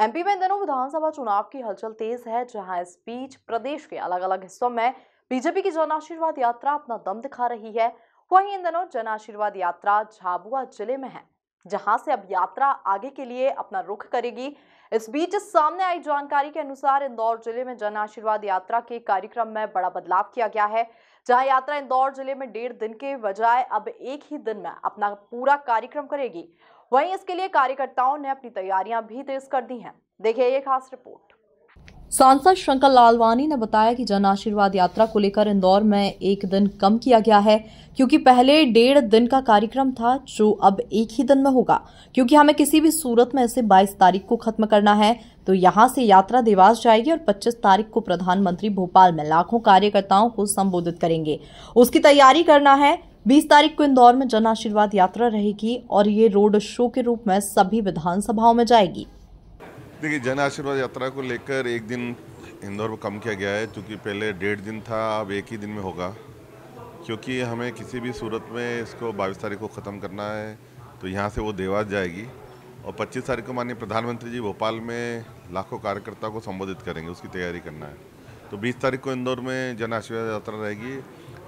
MP में दोनों विधानसभा चुनाव की हलचल तेज है जहां इस बीच प्रदेश के अलग अलग हिस्सों में बीजेपी की जन आशीर्वाद यात्रा अपना दम दिखा रही है वही इन दोनों जन आशीर्वाद यात्रा झाबुआ जिले में है जहां से अब यात्रा आगे के लिए अपना रुख करेगी इस बीच सामने आई जानकारी के अनुसार इंदौर जिले में जन आशीर्वाद यात्रा के कार्यक्रम में बड़ा बदलाव किया गया है जहां यात्रा इंदौर जिले में डेढ़ दिन के बजाय अब एक ही दिन में अपना पूरा कार्यक्रम करेगी वहीं इसके लिए कार्यकर्ताओं ने अपनी तैयारियां भी तेज कर दी हैं देखिए ये खास रिपोर्ट सांसद शंकर लालवानी ने बताया कि जन आशीर्वाद यात्रा को लेकर इंदौर में एक दिन कम किया गया है क्योंकि पहले डेढ़ दिन का कार्यक्रम था जो अब एक ही दिन में होगा क्योंकि हमें किसी भी सूरत में इसे 22 तारीख को खत्म करना है तो यहां से यात्रा देवास जाएगी और 25 तारीख को प्रधानमंत्री भोपाल में लाखों कार्यकर्ताओं को संबोधित करेंगे उसकी तैयारी करना है 20 तारीख को इंदौर में जन आशीर्वाद यात्रा रहेगी और ये रोड शो के रूप में सभी विधानसभाओं में जाएगी देखिए जन आशीर्वाद यात्रा को लेकर एक दिन इंदौर को कम किया गया है क्योंकि पहले डेढ़ दिन था अब एक ही दिन में होगा क्योंकि हमें किसी भी सूरत में इसको बाईस तारीख को ख़त्म करना है तो यहाँ से वो देवास जाएगी और 25 तारीख को माननीय प्रधानमंत्री जी भोपाल में लाखों कार्यकर्ताओं को संबोधित करेंगे उसकी तैयारी करना है तो 20 तारीख को इंदौर में जन आशीर्वाद यात्रा रहेगी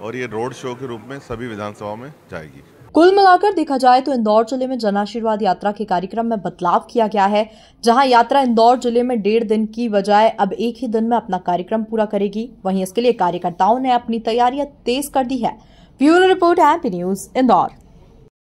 और ये रोड शो के रूप में सभी विधानसभाओं में जाएगी कुल मिलाकर देखा जाए तो इंदौर जिले में जन आशीर्वाद यात्रा के कार्यक्रम में बदलाव किया गया है जहां यात्रा इंदौर जिले में डेढ़ दिन की बजाय अब एक ही दिन में अपना कार्यक्रम पूरा करेगी वहीं इसके लिए कार्यकर्ताओं ने अपनी तैयारियां तेज कर दी है bureau report MP news Indore